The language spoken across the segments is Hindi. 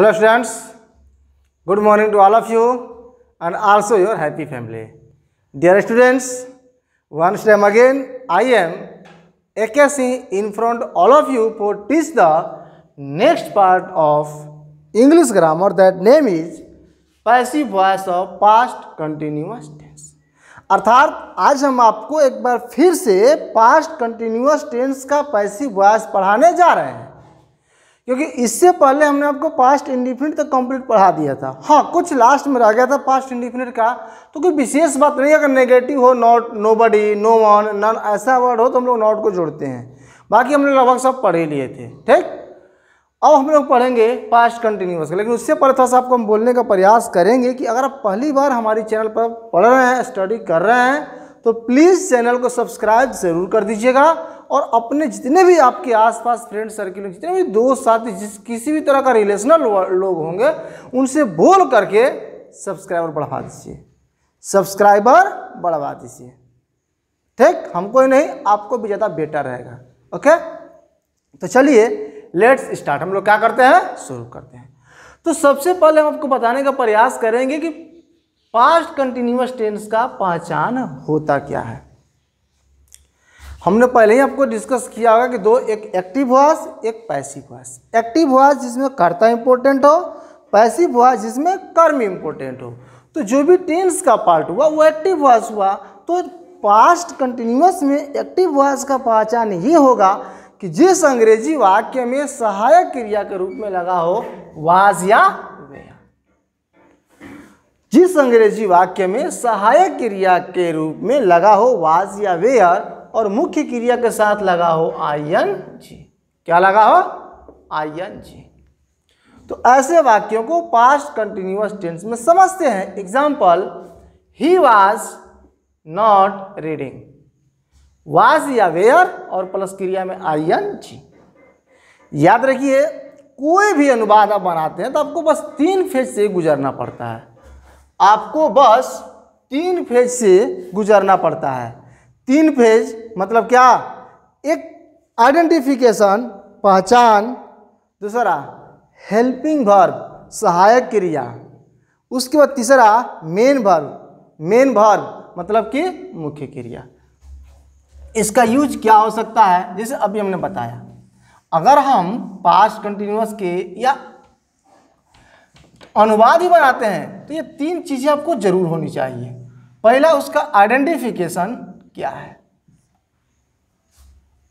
hello students good morning to all of you and also your happy family dear students one time again I am A K Singh in front all of you for teach the next part of English grammar that name is passive voice of past continuous tense अर्थात आज हम आपको एक बार फिर से पास्ट कंटिन्यूअस टेंस का पैसिव वॉयस पढ़ाने जा रहे हैं क्योंकि इससे पहले हमने आपको पास्ट इंडिफिनिट तक कंप्लीट पढ़ा दिया था हाँ कुछ लास्ट में रह गया था पास्ट इंडिफिनिट का तो कोई विशेष बात नहीं अगर नेगेटिव हो not nobody no one none ऐसा वर्ड हो तो हम लोग नॉट को जोड़ते हैं बाकी हमने लगभग सब पढ़ ही लिए थे ठीक अब हम लोग पढ़ेंगे पास्ट कंटिन्यूस लेकिन उससे पहले थोड़ा सा आपको हम बोलने का प्रयास करेंगे कि अगर आप पहली बार हमारी चैनल पर पढ़ रहे हैं स्टडी कर रहे हैं तो प्लीज़ चैनल को सब्सक्राइब ज़रूर कर दीजिएगा और अपने जितने भी आपके आसपास फ्रेंड सर्किल जितने भी दोस्त साथी जिस किसी भी तरह का रिलेशनल लोग होंगे उनसे बोल करके सब्सक्राइबर बढ़वा दीजिए सब्सक्राइबर बढ़वा दीजिए ठीक हमको ही नहीं आपको भी ज़्यादा बेटर रहेगा ओके तो चलिए लेट्स स्टार्ट हम लोग क्या करते हैं शुरू करते हैं तो सबसे पहले हम आपको बताने का प्रयास करेंगे कि पास्ट कंटिन्यूस टेंस का पहचान होता क्या है हमने पहले ही आपको डिस्कस किया होगा कि दो एक एक्टिव वॉयस एक पैसिव वॉयस एक्टिव वॉयस जिसमें कर्ता इंपॉर्टेंट हो पैसिव वॉयस जिसमें कर्म इंपॉर्टेंट हो तो जो भी टेंस का पार्ट हुआ वो एक्टिव वॉयस हुआ तो पास्ट कंटिन्यूस में एक्टिव वॉयस का पहचान ही होगा कि जिस अंग्रेजी वाक्य में सहायक क्रिया के रूप में लगा हो वाज या जिस अंग्रेजी वाक्य में सहायक क्रिया के रूप में लगा हो वाज या वेयर और मुख्य क्रिया के साथ लगा हो आयन जी क्या लगा हो आयन जी तो ऐसे वाक्यों को पास्ट कंटिन्यूस टेंस में समझते हैं example he was not reading was या वेयर और प्लस क्रिया में आयन जी याद रखिए कोई भी अनुवाद आप बनाते हैं तो आपको बस तीन फेज से गुजरना पड़ता है आपको बस तीन फेज से गुजरना पड़ता है तीन फेज मतलब क्या एक आइडेंटिफिकेशन पहचान दूसरा हेल्पिंग भर्व सहायक क्रिया उसके बाद तीसरा मेन भर्व मेन भर्व मतलब कि मुख्य क्रिया इसका यूज क्या हो सकता है जैसे अभी हमने बताया अगर हम पास्ट कंटिन्यूस के या अनुवाद ही बनाते हैं तो ये तीन चीज़ें आपको जरूर होनी चाहिए पहला उसका आइडेंटिफिकेशन क्या है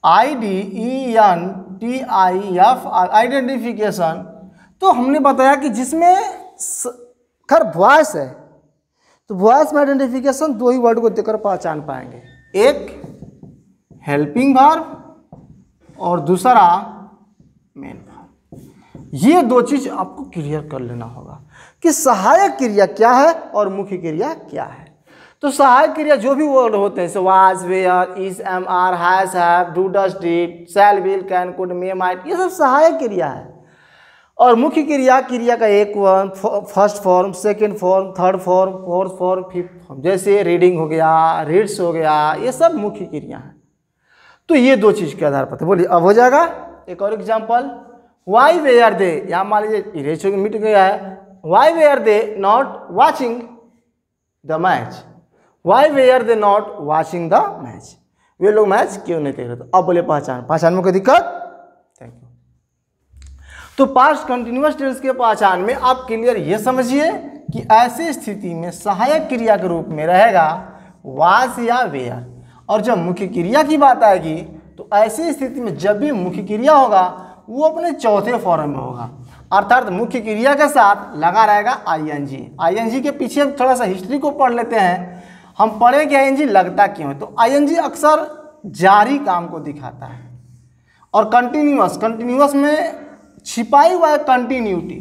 I D E N T I F R identification तो हमने बताया कि जिसमें खर वॉयस है तो वॉयस में आइडेंटिफिकेशन दो ही वर्ड को देखकर पहचान पाएंगे एक हेल्पिंग भार और दूसरा मेन भार ये दो चीज आपको क्लियर कर लेना होगा कि सहायक क्रिया क्या है और मुख्य क्रिया क्या है तो सहायक क्रिया जो भी वर्ड होते हैं so was were is am are has have do does did shall will can could may might ये सब सहायक क्रिया है और मुख्य क्रिया क्रिया का एक form first form second form third form fourth form fifth form जैसे रीडिंग हो गया रीड्स हो गया ये सब मुख्य क्रिया हैं तो ये दो चीज़ के आधार पर बोलिए अब हो जाएगा एक और example why way are they यहाँ मान लीजिए मिट गया है why way are they not watching the match why way are they not watching the match वे लोग मैच क्यों नहीं देख रहे थे तो अब बोले पहचान पहचान में कोई दिक्कत थैंक यू तो पास्ट कंटिन्यूस टेंस के पहचान में आप क्लियर ये समझिए कि ऐसी स्थिति में सहायक क्रिया के रूप में रहेगा वाच या वेयर और जब मुख्य क्रिया की बात आएगी तो ऐसी स्थिति में जब भी मुख्य क्रिया होगा वो अपने चौथे फॉर्म में होगा अर्थात मुख्य क्रिया के साथ लगा रहेगा आईएनजी आईएनजी के पीछे थोड़ा सा हिस्ट्री को पढ़ लेते हैं हम पढ़ेंगे आई लगता क्यों है तो आई अक्सर जारी काम को दिखाता है और कंटिन्यूस कंटिन्यूस में छिपाई हुआ है कंटिन्यूटी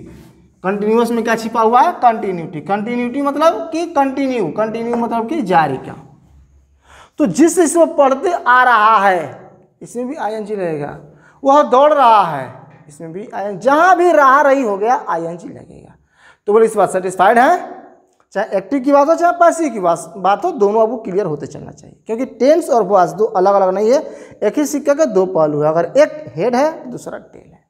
कंटिन्यूस में क्या छिपा हुआ है कंटिन्यूटी कंटिन्यूटी मतलब कि कंटिन्यू कंटिन्यू मतलब कि जारी काम तो जिस इसमें पढ़ते आ रहा है इसमें भी आई रहेगा वह दौड़ रहा है इसमें भी आई जहाँ भी रहा रही हो गया आई लगेगा तो बोले इस बात सेटिस्फाइड है चाहे एक्टिव की बात हो चाहे पैसिव की बात हो दोनों आपको क्लियर होते चलना चाहिए क्योंकि टेंस और वास दो अलग अलग नहीं है एक ही सिक्के के दो पहलू है अगर एक हेड है दूसरा टेल है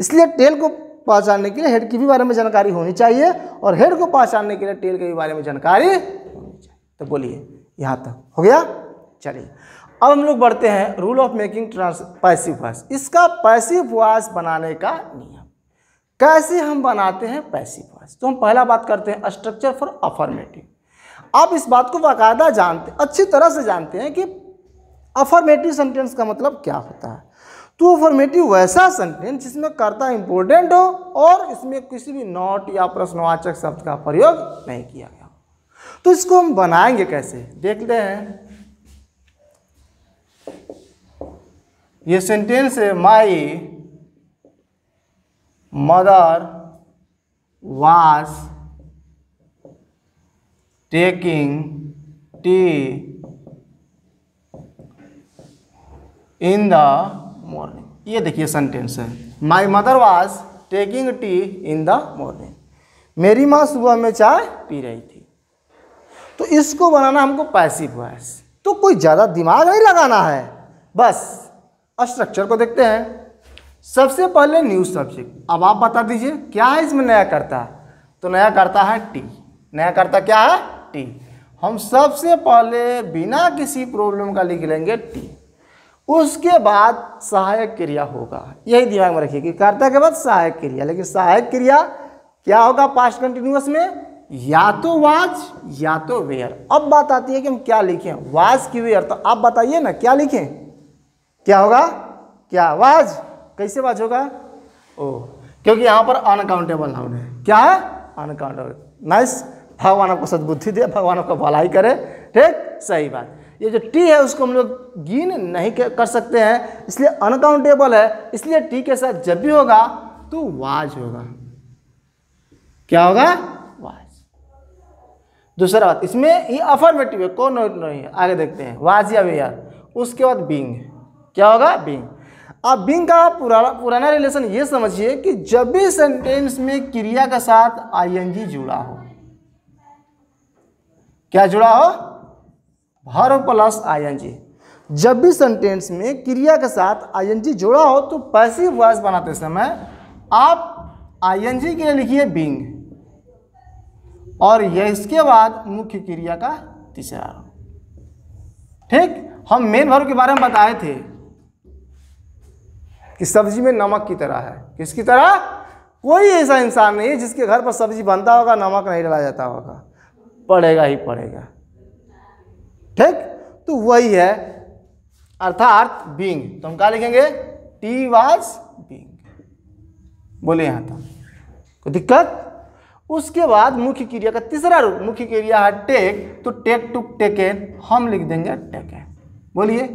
इसलिए टेल को पहचानने के लिए हेड की भी बारे में जानकारी होनी चाहिए और हेड को पहचानने के लिए टेल के भी बारे में जानकारी होनी चाहिए तो बोलिए यहाँ तक हो गया चलिए अब हम लोग बढ़ते हैं rule of making trans passive voice इसका पैसिव वॉइस बनाने का नियम कैसे हम बनाते हैं पैसिव वॉइस तो हम पहला बात करते हैं स्ट्रक्चर फॉर अफॉर्मेटिव आप इस बात को बाकायदा जानते अच्छी तरह से जानते हैं कि अफॉर्मेटिव सेंटेंस का मतलब क्या होता है तो अफॉर्मेटिव वैसा सेंटेंस जिसमें कर्ता इंपॉर्टेंट हो और इसमें किसी भी नॉट या प्रश्नवाचक शब्द का प्रयोग नहीं किया गया तो इसको हम बनाएंगे कैसे देखते हैं ये सेंटेंस है my mother was taking tea in the morning ये देखिए सेंटेंस है my mother was taking tea in the morning मेरी माँ सुबह में चाय पी रही थी तो इसको बनाना हमको पैसिव वॉइस तो कोई ज़्यादा दिमाग नहीं लगाना है बस स्ट्रक्चर को देखते हैं सबसे पहले न्यू सब्जेक्ट अब आप बता दीजिए क्या है इसमें नया करता है तो नया करता है टी नया करता क्या है टी हम सबसे पहले बिना किसी प्रॉब्लम का लिख लेंगे टी उसके बाद सहायक क्रिया होगा यही दिमाग में रखिए कि कर्ता के बाद सहायक क्रिया लेकिन सहायक क्रिया क्या होगा पास्ट कंटिन्यूस में या तो वाज या तो वेयर अब बात आती है कि हम क्या लिखें वाज की वेयर तो आप बताइए ना क्या लिखें क्या होगा क्या वाज कैसे वाच होगा ओ क्योंकि यहाँ पर अनकाउंटेबल नाउन है क्या है अनकाउंटेबल नाइस भगवान आपको सदबुद्धि दे भगवान आपको भलाई करे ठीक सही बात ये जो टी है उसको हम लोग गिन नहीं कर सकते हैं इसलिए अनकाउंटेबल है इसलिए टी के साथ जब भी होगा तो वाज होगा क्या होगा वाज दूसरा बात इसमें ये अफर्मेटिव है कौन नहीं है आगे देखते हैं वाज या वे उसके बाद बींग क्या होगा बींग अब बिंग का पुराना पुराना रिलेशन ये समझिए कि जब भी सेंटेंस में क्रिया का साथ आईएनजी जुड़ा हो क्या जुड़ा हो भर प्लस आईएनजी जब भी सेंटेंस में क्रिया के साथ आईएनजी जुड़ा हो तो पैसिव वॉइस बनाते समय आप आईएनजी के लिए लिखिए बिंग और यह इसके बाद मुख्य क्रिया का तीसरा ठीक हम मेन भर के बारे में बताए थे कि सब्जी में नमक की तरह है किसकी तरह कोई ऐसा इंसान नहीं है जिसके घर पर सब्जी बनता होगा नमक नहीं डाला जाता होगा पड़ेगा ही पड़ेगा ठीक तो वही है अर्थात बींग तो हम क्या लिखेंगे टी वाज बींग बोले यहां तक कोई दिक्कत उसके बाद मुख्य क्रिया का तीसरा रूप मुख्य क्रिया है टेक तो टेक टू टेकन हम लिख देंगे टेकन बोलिए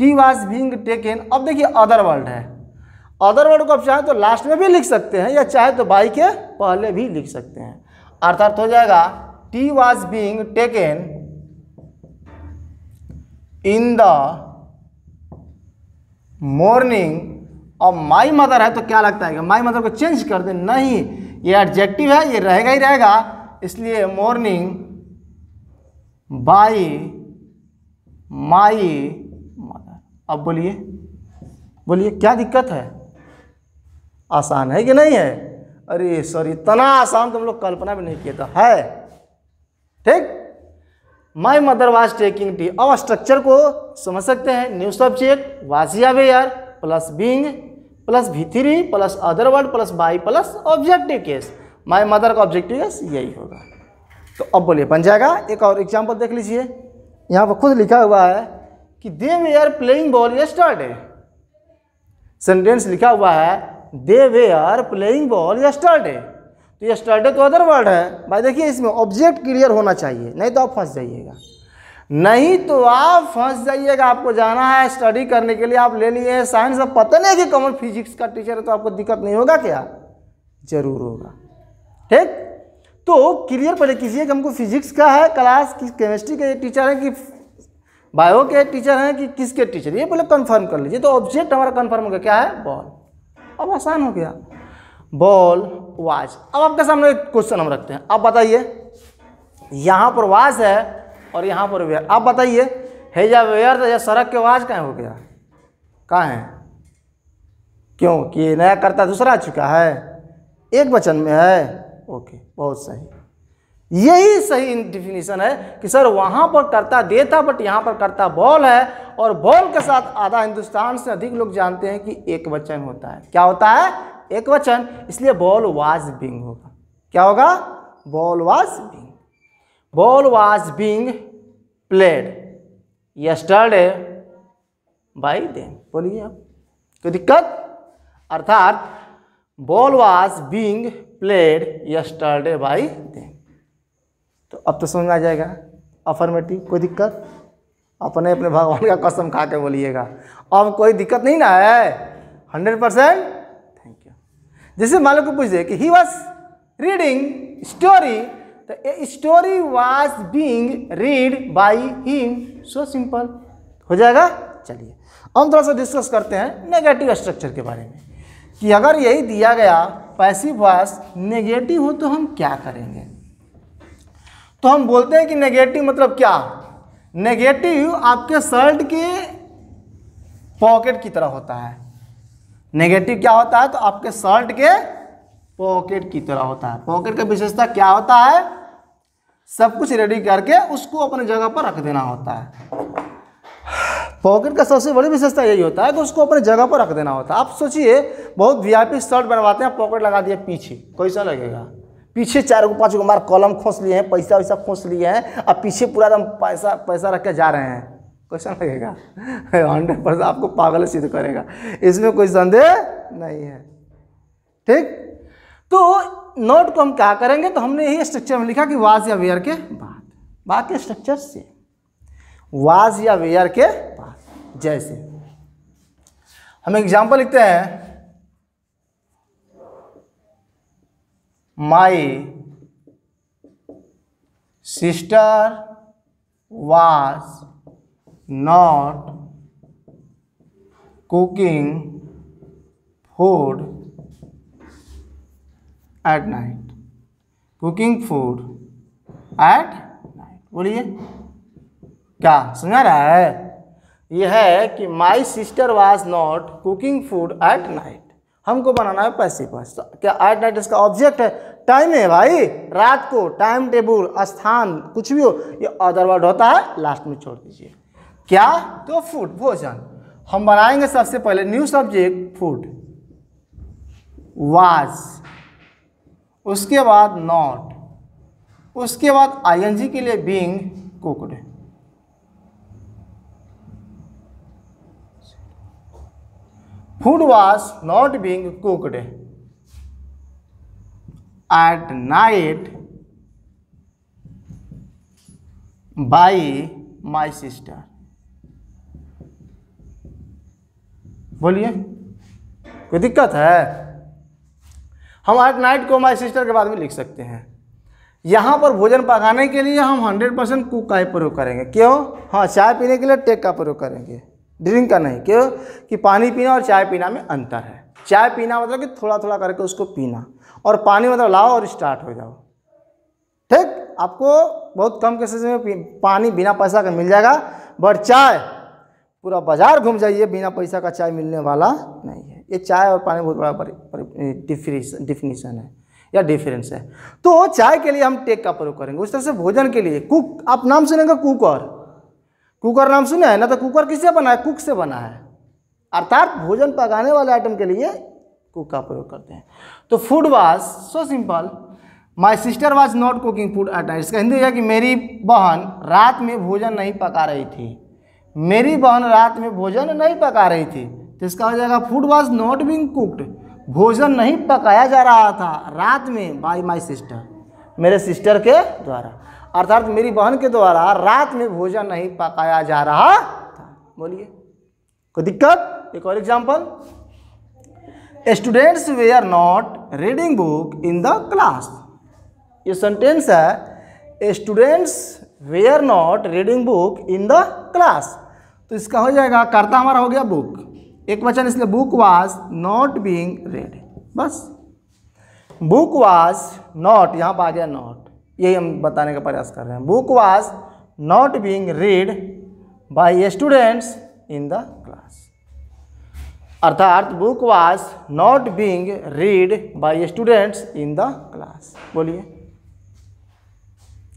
टी वॉज बींग टेकन अब देखिए अदर वर्ल्ड है अदर वर्ल्ड को आप चाहें तो लास्ट में भी लिख सकते हैं या चाहे तो बाई के पहले भी लिख सकते हैं अर्थात हो जाएगा tea was being taken in the morning और माई मदर है तो क्या लगता है माई मदर को चेंज कर दे नहीं ये एडजेक्टिव है ये रहेगा ही रहेगा इसलिए मॉर्निंग बाई माई अब बोलिए बोलिए क्या दिक्कत है आसान है कि नहीं है अरे सर इतना आसान तो हम लोग कल्पना भी नहीं किए तो है ठीक my mother was taking tea अब स्ट्रक्चर को समझ सकते हैं न्यू सब्जेक्ट वाजिया वेयर प्लस बींग प्लस भीतरी plus other word plus by plus objective case my mother का ऑब्जेक्टिव केस यही होगा तो अब बोलिए बन जाएगा एक और एग्जाम्पल देख लीजिए यहाँ पर खुद लिखा हुआ है कि दे वे are playing ball start sentence लिखा हुआ है दे वे आर प्लेइंग बॉल यस्टरडे तो यस्टरडे तो अदर वर्ड है भाई देखिए इसमें ऑब्जेक्ट क्लियर होना चाहिए नहीं तो आप फंस जाइएगा नहीं तो आप फंस जाइएगा आपको जाना है स्टडी करने के लिए आप ले लिए साइंस अब पता नहीं कि कॉमन फिजिक्स का टीचर है तो आपको दिक्कत नहीं होगा क्या जरूर होगा ठीक तो क्लियर पहले कीजिए कि हमको फिजिक्स का है क्लास किस केमिस्ट्री का के टीचर है कि बायो के टीचर हैं कि किसके टीचर ये पहले कन्फर्म कर लीजिए तो ऑब्जेक्ट हमारा कन्फर्म हो गया क्या है बॉल अब आसान हो गया बॉल वाच अब आपके सामने एक क्वेश्चन हम रखते हैं अब बताइए यहाँ पर वाच है और यहाँ पर वेयर आप बताइए है या वेयर या सड़क के वाच कहाँ हो गया कहाँ है क्योंकि नया करता दूसरा आ चुका है एक वचन में है ओके बहुत सही यही सही डिफिनेशन है कि सर वहाँ पर कर्ता दे था बट यहाँ पर कर्ता बॉल है और बॉल के साथ आधा हिंदुस्तान से अधिक लोग जानते हैं कि एक वचन होता है क्या होता है एक वचन इसलिए बॉल वाज बिंग होगा क्या होगा ball was being ball was being played yesterday by they बोलिए आप कोई दिक्कत अर्थात ball was being played yesterday by they तो अब तो समझ में आ जाएगा अफर्मेटिव कोई दिक्कत अपने अपने भगवान का कसम खा के बोलिएगा अब कोई दिक्कत नहीं ना है हंड्रेड परसेंट थैंक यू जैसे मान लो को पूछ दे कि ही वॉज रीडिंग स्टोरी तो a story was being read by him so simple हो जाएगा चलिए हम थोड़ा सा डिस्कस करते हैं नेगेटिव स्ट्रक्चर के बारे में कि अगर यही दिया गया पैसिव वॉइस नेगेटिव हो तो हम क्या करेंगे तो हम बोलते हैं कि नेगेटिव मतलब क्या नेगेटिव आपके शर्ट के पॉकेट की तरह होता है नेगेटिव क्या होता है तो आपके शर्ट के पॉकेट की तरह होता है पॉकेट का विशेषता क्या होता है सब कुछ रेडी करके उसको अपने जगह पर रख देना होता है पॉकेट का सबसे बड़ी विशेषता यही होता है कि उसको अपने जगह पर रख देना होता है आप सोचिए बहुत वी आई पी शर्ट बनवाते हैं पॉकेट लगा दिया पीछे कैसा लगेगा पीछे चार गो पाँच गो मार कलम खोस लिए हैं पैसा वैसा खोस लिए हैं अब पीछे पूरा एकदम पैसा पैसा रख के जा रहे हैं कैसा लगेगा हंड्रेड परसेंट आपको पागल सिद्ध करेगा इसमें कोई संदेह नहीं है ठीक तो नोट को हम क्या करेंगे तो हमने यही स्ट्रक्चर में लिखा कि वाज या वेयर के बाद बाद के स्ट्रक्चर से वाज या वेयर के बाद जैसे हम एग्जाम्पल लिखते हैं my sister was not cooking food at night cooking food at night boliye kya samajh aa raha hai ये है कि my sister was not cooking food at night हमको बनाना है पैसे पास तो क्या एट नाइट इसका ऑब्जेक्ट है टाइम है भाई रात को टाइम टेबल स्थान कुछ भी हो ये अदर वर्ड होता है लास्ट में छोड़ दीजिए क्या तो फूड भोजन हम बनाएंगे सबसे पहले न्यू सब्जेक्ट फूड वाज उसके बाद नॉट उसके बाद आईएनजी के लिए being cooked food was not being cooked at night by my sister बोलिए कोई दिक्कत है हम आज नाइट को माई सिस्टर के बाद में लिख सकते हैं यहाँ पर भोजन पकाने के लिए हम 100 परसेंट कुक का ही प्रयोग करेंगे क्यों हाँ चाय पीने के लिए टेक का प्रयोग करेंगे ड्रिंक का नहीं क्यों कि पानी पीना और चाय पीना में अंतर है चाय पीना मतलब कि थोड़ा थोड़ा करके उसको पीना और पानी मतलब लाओ और स्टार्ट हो जाओ ठीक आपको बहुत कम केसेस में पानी बिना पैसा का मिल जाएगा बट चाय पूरा बाज़ार घूम जाइए बिना पैसा का चाय मिलने वाला नहीं है ये चाय और पानी बहुत बड़ा डिफिनीसन है या डिफरेंस है तो चाय के लिए हम टेक का प्रयोग करेंगे उस तरह से भोजन के लिए कुक आप नाम सुनेंगे कुकर कुकर नाम सुने हैं ना तो कुकर किससे बना है कुक से बना है अर्थात भोजन पकाने वाले आइटम के लिए कुक का प्रयोग करते हैं तो food was so simple my sister was not cooking food at night इसका हिंदी है कि मेरी बहन रात में भोजन नहीं पका रही थी मेरी बहन रात में भोजन नहीं पका रही थी तो इसका हो जाएगा food was not being cooked भोजन नहीं पकाया जा रहा था रात में बाई माई सिस्टर मेरे सिस्टर के द्वारा अर्थात मेरी बहन के द्वारा रात में भोजन नहीं पकाया जा रहा था बोलिए कोई दिक्कत एक और example students they were not reading book in the class ये सेंटेंस है students they were not reading book in the class तो इसका हो जाएगा करता हमारा हो गया बुक एक वचन इसलिए book was not being read बस बुक वाज नॉट यहाँ पर आ गया नॉट यही हम बताने का प्रयास कर रहे हैं book was not being read by students in the class अर्थात book was not being read by students in the class बोलिए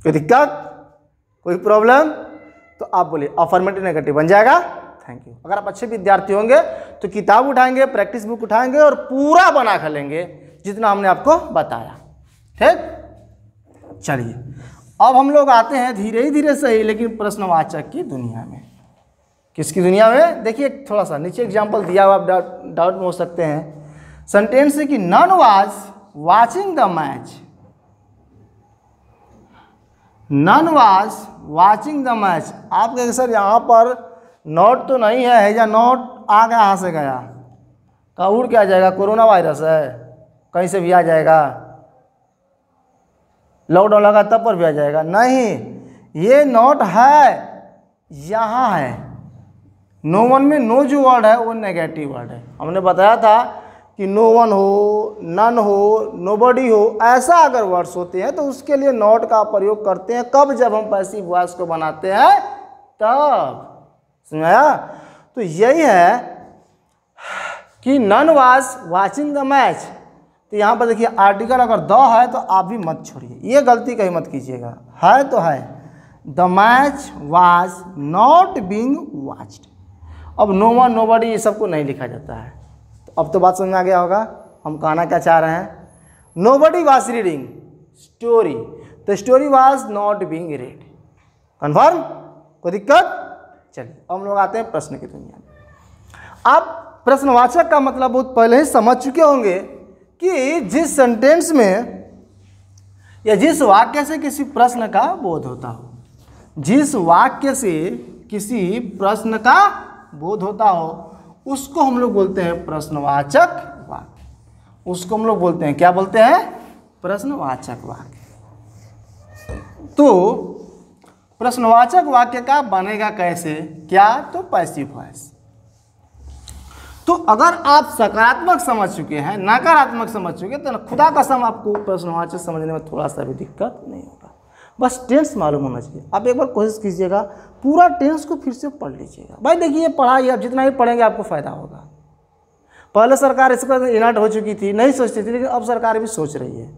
कोई दिक्कत कोई प्रॉब्लम तो आप बोलिए अफॉर्मेटिव नेगेटिव बन जाएगा थैंक यू अगर आप अच्छे विद्यार्थी होंगे तो किताब उठाएंगे प्रैक्टिस बुक उठाएंगे और पूरा बना कर लेंगे जितना हमने आपको बताया ठीक चलिए अब हम लोग आते हैं धीरे ही धीरे सही लेकिन प्रश्नवाचक की दुनिया में किसकी दुनिया में देखिए थोड़ा सा नीचे एग्जाम्पल दिया हुआ आप डाउट में हो सकते हैं सेंटेंस है कि none was watching the match none was watching the match आप कह सर यहाँ पर नॉट तो नहीं है या नॉट आ गया यहाँ से गया का तो उड़ के आ जाएगा कोरोना वायरस है कहीं से भी आ जाएगा लॉकडाउन लगा तब पर भी आ जाएगा नहीं ये नॉट है यहाँ है नो वन में नो जो वर्ड है वो नेगेटिव वर्ड है हमने बताया था कि नो वन हो नन हो नो बडी हो ऐसा अगर वर्ड्स होते हैं तो उसके लिए नॉट का प्रयोग करते हैं कब जब हम पैसी वॉयस को बनाते हैं तब समझाया तो यही है कि none was watching the match तो यहाँ पर देखिए आर्टिकल अगर द है तो आप भी मत छोड़िए ये गलती कहीं मत कीजिएगा है तो है the match was not being watched अब नो वन नो बडी ये सबको नहीं लिखा जाता है तो अब तो बात समझ में आ गया होगा हम कहना क्या चाह रहे हैं nobody was reading story the story was not being read confirm कोई दिक्कत चलिए हम लोग आते हैं प्रश्न की दुनिया में आप प्रश्नवाचक का मतलब बहुत पहले ही समझ चुके होंगे कि जिस सेंटेंस में या जिस वाक्य से किसी प्रश्न का बोध होता हो जिस वाक्य से किसी प्रश्न का बोध होता हो उसको हम लोग बोलते हैं प्रश्नवाचक वाक्य उसको हम लोग बोलते हैं क्या बोलते हैं प्रश्नवाचक वाक्य तो प्रश्नवाचक वाक्य का बनेगा कैसे क्या तो पैसिव वॉइस तो अगर आप सकारात्मक समझ चुके हैं नकारात्मक समझ चुके हैं तो खुदा कसम आपको प्रश्नवाचक समझने में थोड़ा सा भी दिक्कत नहीं होगी बस टेंस मालूम होना चाहिए आप एक बार कोशिश कीजिएगा पूरा टेंस को फिर से पढ़ लीजिएगा भाई देखिए पढ़ाई आप जितना भी पढ़ेंगे आपको फ़ायदा होगा पहले सरकार इसका इनाट हो चुकी थी नहीं सोचती थी लेकिन अब सरकार भी सोच रही है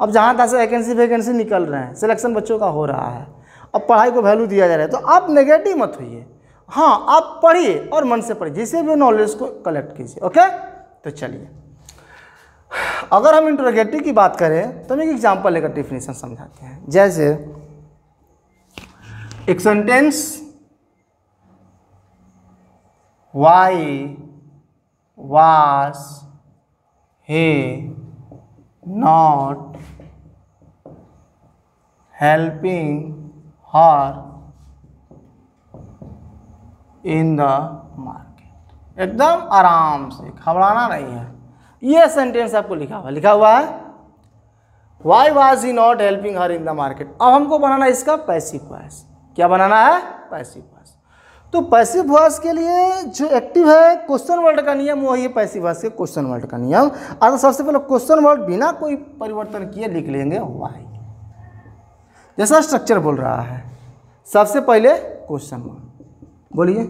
अब जहाँ तहाँ से वैकेंसी वैकेंसी निकल रहे हैं सिलेक्शन बच्चों का हो रहा है अब पढ़ाई को वैल्यू दिया जा रहा है तो आप नेगेटिव मत होइए हाँ आप पढ़िए और मन से पढ़िए जिसे भी नॉलेज को कलेक्ट कीजिए ओके तो चलिए अगर हम इंट्रोगेटिव की बात करें तो हम एक एग्जाम्पल लेकर डिफिनेशन समझाते हैं जैसे एक sentence why was he not helping her in the market एकदम आराम से घबराना नहीं है ये सेंटेंस आपको लिखा हुआ लिखा हुआ है why was he not helping her in the market अब हमको बनाना इसका पैसिव वॉइस क्या बनाना है पैसिव वॉइस तो पैसिव वॉइस के लिए जो एक्टिव है क्वेश्चन वर्ड का नियम वही है पैसिव वॉइस के क्वेश्चन वर्ड का नियम अगर सबसे पहले क्वेश्चन वर्ड बिना कोई परिवर्तन किए लिख लेंगे वाई जैसा स्ट्रक्चर बोल रहा है सबसे पहले क्वेश्चन वर्ड बोलिए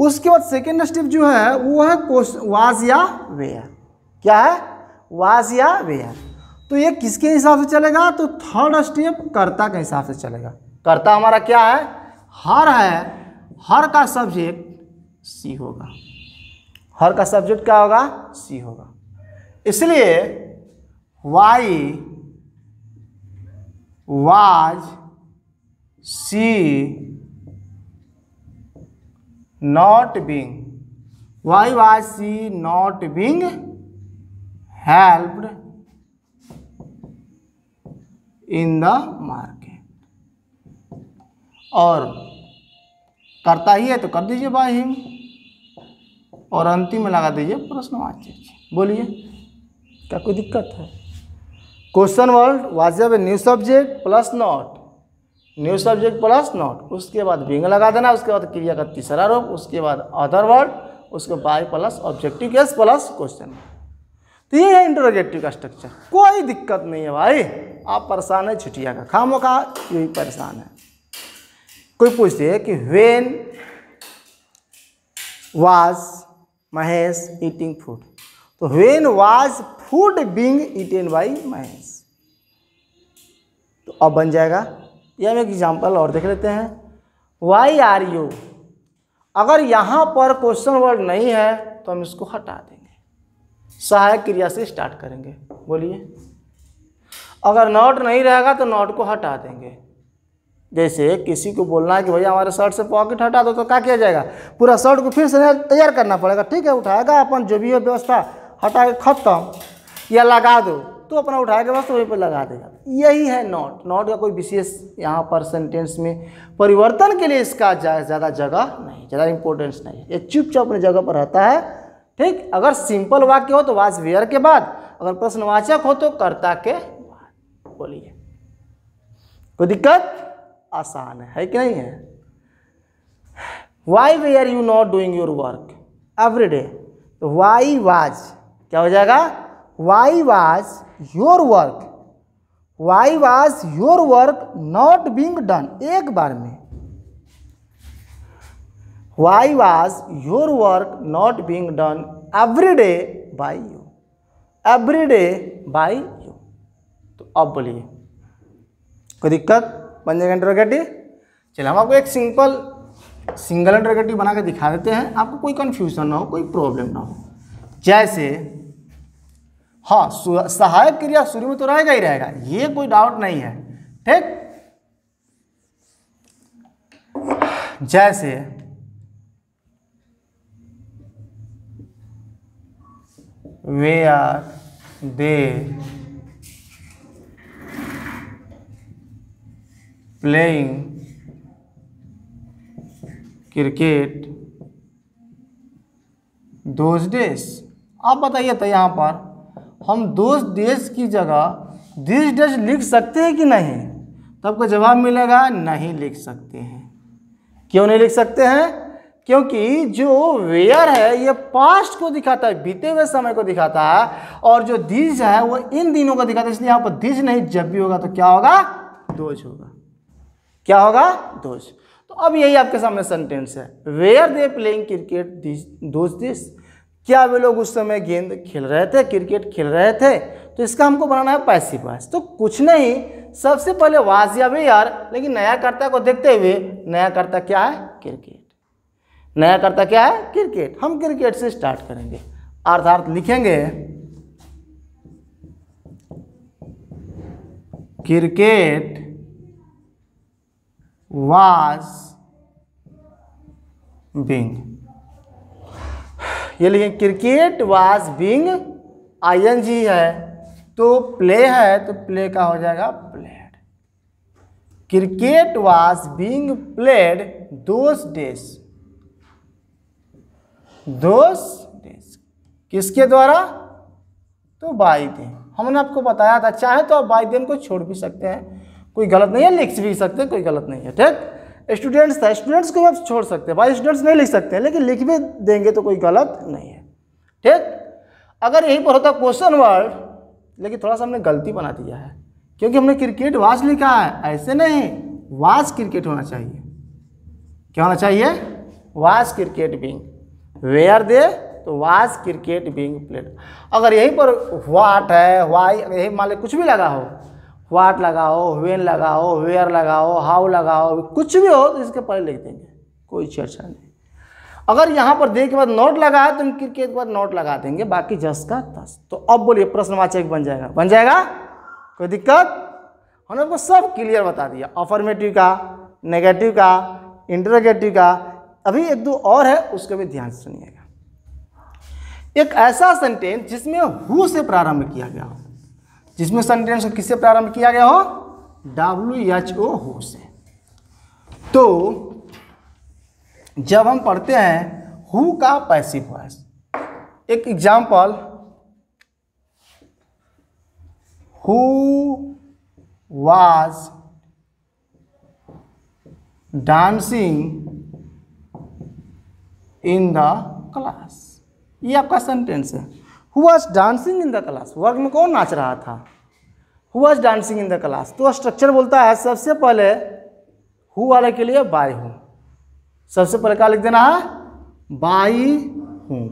उसके बाद सेकेंड स्टेप जो है वो है वाज या वेयर क्या है वाज या वेयर तो ये किसके हिसाब से चलेगा तो थर्ड स्टेप कर्ता के हिसाब से चलेगा कर्ता हमारा क्या है हर है हर का सब्जेक्ट सी होगा हर का सब्जेक्ट क्या होगा सी होगा इसलिए why was she not being why why she not being helped in the market और करता ही है तो कर दीजिए बाई हिम और अंतिम में लगा दीजिए प्रश्नवाचक बोलिए क्या कोई दिक्कत है question word was a new subject plus not new subject plus not उसके बाद बिंग लगा देना उसके बाद क्रिया का तीसरा रूप उसके बाद अदर वर्ड उसके बाद plus objective case plus question तो ये है इंटरोगेटिव का स्ट्रक्चर कोई दिक्कत नहीं है भाई आप परेशान है छुटिया का खामो का यही परेशान है कोई पूछते है कि when was Mahesh eating food तो when was food being eaten by Mahesh तो अब बन जाएगा ये हम एक एग्जाम्पल और देख लेते हैं वाई आर यू अगर यहाँ पर क्वेश्चन वर्ड नहीं है तो हम इसको हटा देंगे सहायक क्रिया से स्टार्ट करेंगे बोलिए अगर नॉट नहीं रहेगा तो नॉट को हटा देंगे जैसे किसी को बोलना है कि भैया हमारे शर्ट से पॉकेट हटा दो तो क्या किया जाएगा पूरा शर्ट को फिर से तैयार करना पड़ेगा ठीक है उठाएगा अपन जो भी हो व्यवस्था हटा के खत्म या लगा दो तो अपना उठा के बस वहीं पर लगा देगा यही है नॉट नॉट का कोई विशेष यहाँ पर सेंटेंस में परिवर्तन के लिए इसका ज़्यादा जगह नहीं ज़्यादा इंपॉर्टेंस नहीं है ये चुपचाप अपने जगह पर रहता है ठीक अगर सिंपल वाक्य हो तो वाज वेयर के बाद अगर प्रश्नवाचक हो तो कर्ता के बाद बोलिए कोई दिक्कत आसान है, है कि नहीं है why way were you not doing your work every day why was क्या हो जाएगा why was your work why was your work not being done एक बार में why was your work not being done every day by you every day by you तो अब बोलिए कोई दिक्कत बन जाएगा इंटरोगेटिव चलिए हम आपको एक सिंपल सिंगल इंटरोगेटिव बना के दिखा देते हैं आपको कोई कन्फ्यूजन ना हो कोई प्रॉब्लम ना हो जैसे हाँ सहायक क्रिया शुरू में तो रहेगा ही रहेगा ये कोई डाउट नहीं है ठीक जैसे वे are they playing cricket those days आप बताइए तो यहाँ पर हम दोष देश की जगह दिस डज लिख सकते हैं कि नहीं तो आपको जवाब मिलेगा नहीं लिख सकते हैं क्यों नहीं लिख सकते हैं क्योंकि जो वेयर है ये पास्ट को दिखाता है बीते हुए समय को दिखाता है और जो दिज है वो इन दिनों को दिखाता है इसलिए यहाँ पर दिज नहीं जब भी होगा तो क्या होगा दोज होगा क्या होगा दोज तो अब यही आपके सामने सेंटेंस है were they playing cricket those this क्या वे लोग उस समय गेंद खेल रहे थे क्रिकेट खेल रहे थे तो इसका हमको बनाना है पैसिव वॉइस तो कुछ नहीं सबसे पहले वाज या भी यार लेकिन नया कर्ता को देखते हुए नया कर्ता क्या है क्रिकेट नया कर्ता क्या है क्रिकेट हम क्रिकेट से स्टार्ट करेंगे अर्थार्थ लिखेंगे क्रिकेट वाज बिंग ये लिखें cricket was being I N G है तो प्ले है तो प्ले का हो जाएगा played cricket was being played those days those days किसके द्वारा तो बाई दे हमने आपको बताया था चाहे तो आप बाई देन को छोड़ भी सकते हैं कोई गलत नहीं है लिख भी सकते हैं कोई गलत नहीं है ठीक स्टूडेंट्स था स्टूडेंट्स को आप छोड़ सकते हैं भाई स्टूडेंट्स नहीं लिख सकते हैं लेकिन लिख भी देंगे तो कोई गलत नहीं है ठीक अगर यहीं पर होता क्वेश्चन वर्ड लेकिन थोड़ा सा हमने गलती बना दिया है क्योंकि हमने क्रिकेट वाच लिखा है ऐसे नहीं वाच क्रिकेट होना चाहिए क्या होना चाहिए watch cricket being were they तो वाच क्रिकेट बिंग प्लेड अगर यहीं पर वाट है वाई यही मान ले कुछ भी लगा हो वाट लगाओ वेन लगाओ वेयर लगाओ हाउ लगाओ कुछ भी हो तो इसके पहले लिख देंगे कोई चर्चा नहीं अगर यहाँ पर दे के बाद नोट लगाए तो हम क्रिकेट के बाद नोट लगा देंगे बाकी जस का तस तो अब बोलिए प्रश्नवाचक बन जाएगा बन जाएगा कोई दिक्कत हमने आपको सब क्लियर बता दिया अफर्मेटिव का नेगेटिव का इंटरगेटिव का अभी एक दो और है उसको भी ध्यान सुनिएगा एक ऐसा सेंटेंस जिसमें हु से प्रारंभ किया गया हो जिसमें सेंटेंस को किससे प्रारंभ किया गया हो डब्ल्यू एच ओ हो से तो जब हम पढ़ते हैं हु का पैसिव वॉइस एक example who was dancing in the class ये आपका सेंटेंस है who was dancing in the class वर्ग में कौन नाच रहा था who was dancing in the class तो स्ट्रक्चर बोलता है सबसे पहले हु वाले के लिए बाय हु सबसे पहले क्या लिख देना है बाई हूँ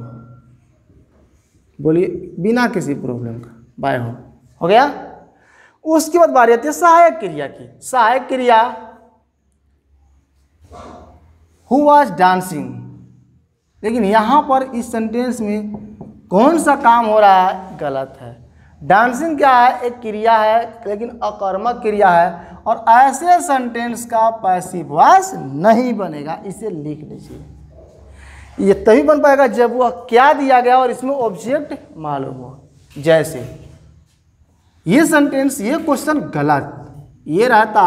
बोलिए बिना किसी प्रॉब्लम का बाय हूँ हो गया उसके बाद बारी आती है सहायक क्रिया की सहायक क्रिया हु वॉज डांसिंग लेकिन यहां पर इस सेंटेंस में कौन सा काम हो रहा है गलत है डांसिंग क्या है एक क्रिया है लेकिन अकर्मक क्रिया है और ऐसे सेंटेंस का पैसिव वॉइस नहीं बनेगा इसे लिख लीजिए ये तभी बन पाएगा जब वह क्या दिया गया और इसमें ऑब्जेक्ट मालूम हो जैसे ये सेंटेंस ये क्वेश्चन गलत ये रहता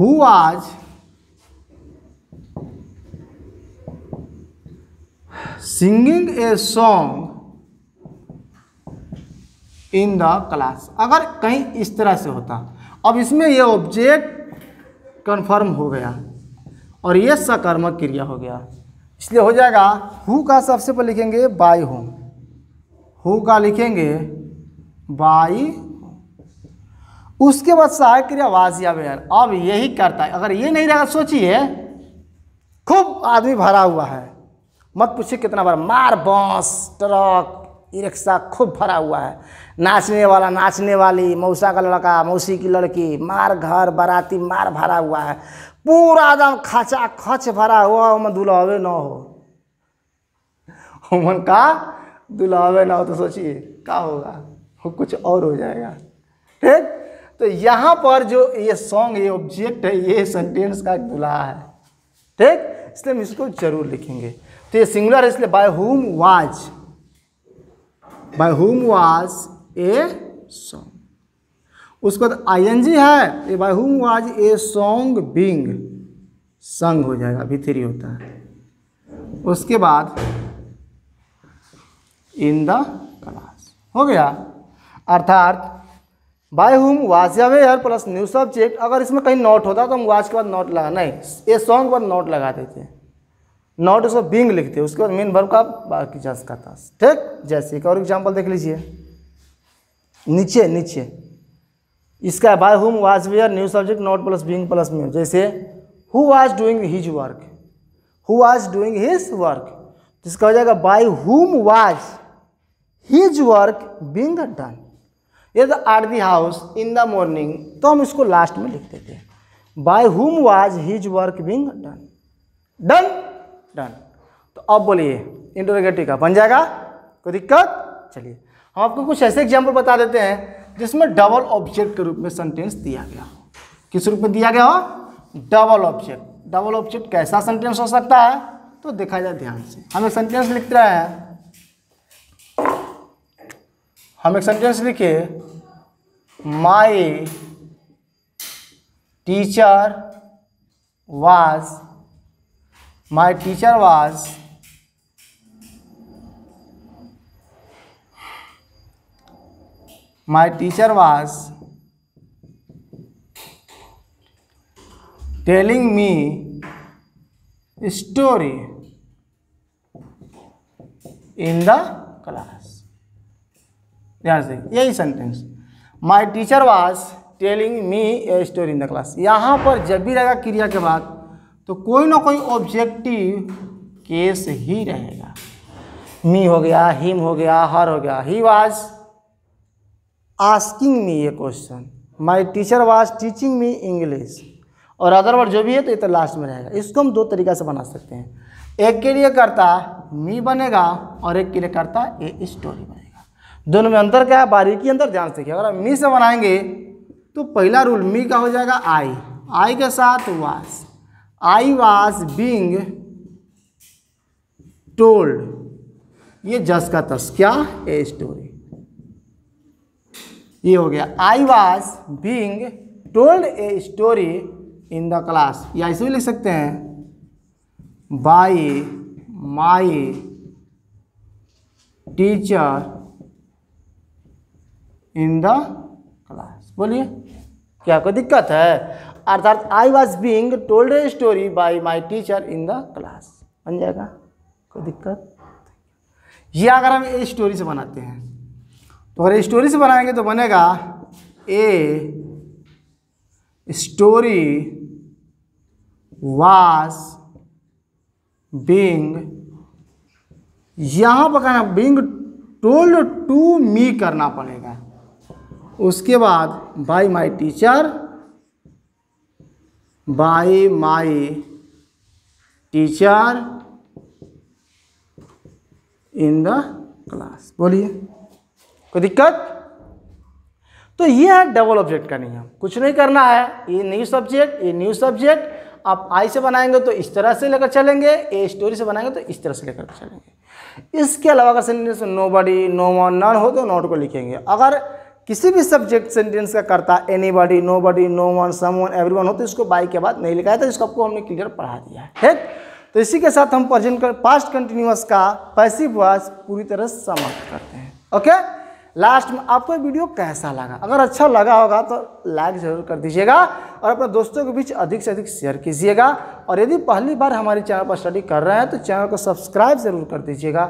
हु आज singing a song in the class अगर कहीं इस तरह से होता अब इसमें यह ऑब्जेक्ट कन्फर्म हो गया और ये सकर्मक क्रिया हो गया इसलिए हो जाएगा हु का सबसे पहले लिखेंगे बाई होम हु का लिखेंगे बाई उसके बाद सहायक क्रिया वाज या वेयर अब यही करता है अगर ये नहीं रहेगा सोचिए खूब आदमी भरा हुआ है मत पूछिए कितना बार मार बॉस ट्रक ई रिक्शा खूब भरा हुआ है नाचने वाला नाचने वाली मौसा का लड़का मौसी की लड़की मार घर बाराती मार भरा हुआ है पूरा एकदम खचा खच भरा हुआ ओमन दुलावे ना हो ओमन का दुलावे ना हो तो सोचिए क्या होगा वो कुछ और हो जाएगा ठीक तो यहाँ पर जो ये सॉन्ग ये ऑब्जेक्ट है ये सेंटेंस का एक दुल्हा है ठीक इसलिए हम इसको जरूर लिखेंगे तो ये सिंगुलर है इसलिए by whom was by whom was a song उसके बाद आई एन जी है ये bye whom was a song Bing संग हो जाएगा अभी थ्री होता है उसके बाद इन द क्लास हो गया अर्थात by whom was aware plus new subject अगर इसमें कहीं नोट होता तो हम वाज के बाद नोट लगा नहीं ए सॉन्ग के बाद नोट लगा देते हैं नॉट उसको बींग लिखते हैं उसके बाद मेन वर्ब का बाकी जा सकता ठीक जैसे एक और एग्जाम्पल देख लीजिए नीचे नीचे तो इसका by whom was were new subject not plus being plus new जैसे who was doing his work who was doing his work जिसका हो जाएगा by whom was his work being done ये the are the house in the morning तो हम इसको लास्ट में लिख देते हैं by whom was his work being done done done तो अब बोलिए इंटरोगेटिव का बन जाएगा कोई दिक्कत चलिए हम आपको कुछ ऐसे एग्जाम्पल बता देते हैं जिसमें डबल ऑब्जेक्ट के रूप में सेंटेंस दिया गया हो किस रूप में दिया गया हो डबल ऑब्जेक्ट डबल ऑब्जेक्ट कैसा सेंटेंस हो सकता है तो देखा जाए ध्यान से हम एक सेंटेंस लिखते रहे हैं हम एक सेंटेंस लिखे my teacher was my teacher was my teacher was telling me story in the class ध्यान से यही sentence my teacher was telling me a story in the class यहाँ पर जब भी रहेगा क्रिया के बाद तो कोई ना कोई ऑब्जेक्टिव केस ही रहेगा मी हो गया हिम हो गया हर हो गया ही वाज आस्किंग मी ये question my teacher was teaching me English और अदर वर्ड जो भी है तो ये तो लास्ट में रहेगा इसको हम दो तरीक़ा से बना सकते हैं एक के लिए करता मी बनेगा और एक के लिए करता ये स्टोरी बनेगा दोनों में अंतर क्या है बारीकी अंतर ध्यान से अगर हम मी से बनाएंगे तो पहला रूल मी का हो जाएगा आई आई के साथ वास आई वॉज बींग टोल्ड ये जस का तस क्या ए स्टोरी ये हो गया I was being told a story in the class या ऐसे भी लिख सकते हैं by my teacher in the class बोलिए क्या कोई दिक्कत है अर्थात I was being told a story by my teacher in the class बन जाएगा कोई दिक्कत ये अगर हम ए स्टोरी से बनाते हैं तो अगर स्टोरी से बनाएंगे तो बनेगा ए स्टोरी वाज बींग यहाँ पर कहना बींग टोल्ड टू मी करना पड़ेगा उसके बाद by my teacher by my teacher in the class बोलिए कोई दिक्कत तो ये है डबल ऑब्जेक्ट का नियम कुछ नहीं करना है ये न्यू सब्जेक्ट ये न्यू सब्जेक्ट आप आई से बनाएंगे तो इस तरह से लेकर चलेंगे ए स्टोरी से बनाएंगे तो इस तरह से लेकर चलेंगे इसके अलावा अगर sentence nobody no one none हो तो नोट को लिखेंगे अगर किसी भी सब्जेक्ट सेंटेंस का करता anybody nobody no one someone everyone हो तो इसको बाई के बाद नहीं लिखा है तो इसको आपको हमने क्लियर पढ़ा दिया है ठीक तो इसी के साथ हम प्रेजेंट कर पास्ट कंटिन्यूस का पैसिव वॉइस पूरी तरह समाप्त करते हैं ओके लास्ट में आपको वीडियो कैसा लगा अगर अच्छा लगा होगा तो लाइक ज़रूर कर दीजिएगा और अपने दोस्तों के बीच अधिक से अधिक शेयर कीजिएगा और यदि पहली बार हमारे चैनल पर स्टडी कर रहे हैं तो चैनल को सब्सक्राइब ज़रूर कर दीजिएगा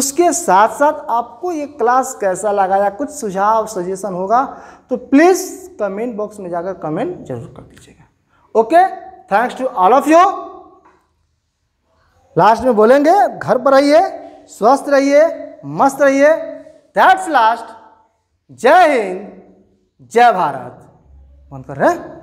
उसके साथ साथ आपको ये क्लास कैसा लगा या कुछ सुझाव सजेशन होगा तो प्लीज़ कमेंट बॉक्स में जाकर कमेंट जरूर कर दीजिएगा okay thanks to all of you last में बोलेंगे घर पर रहिए स्वस्थ रहिए मस्त रहिए दैट्स लास्ट जय हिंद जय भारत मन कर रहे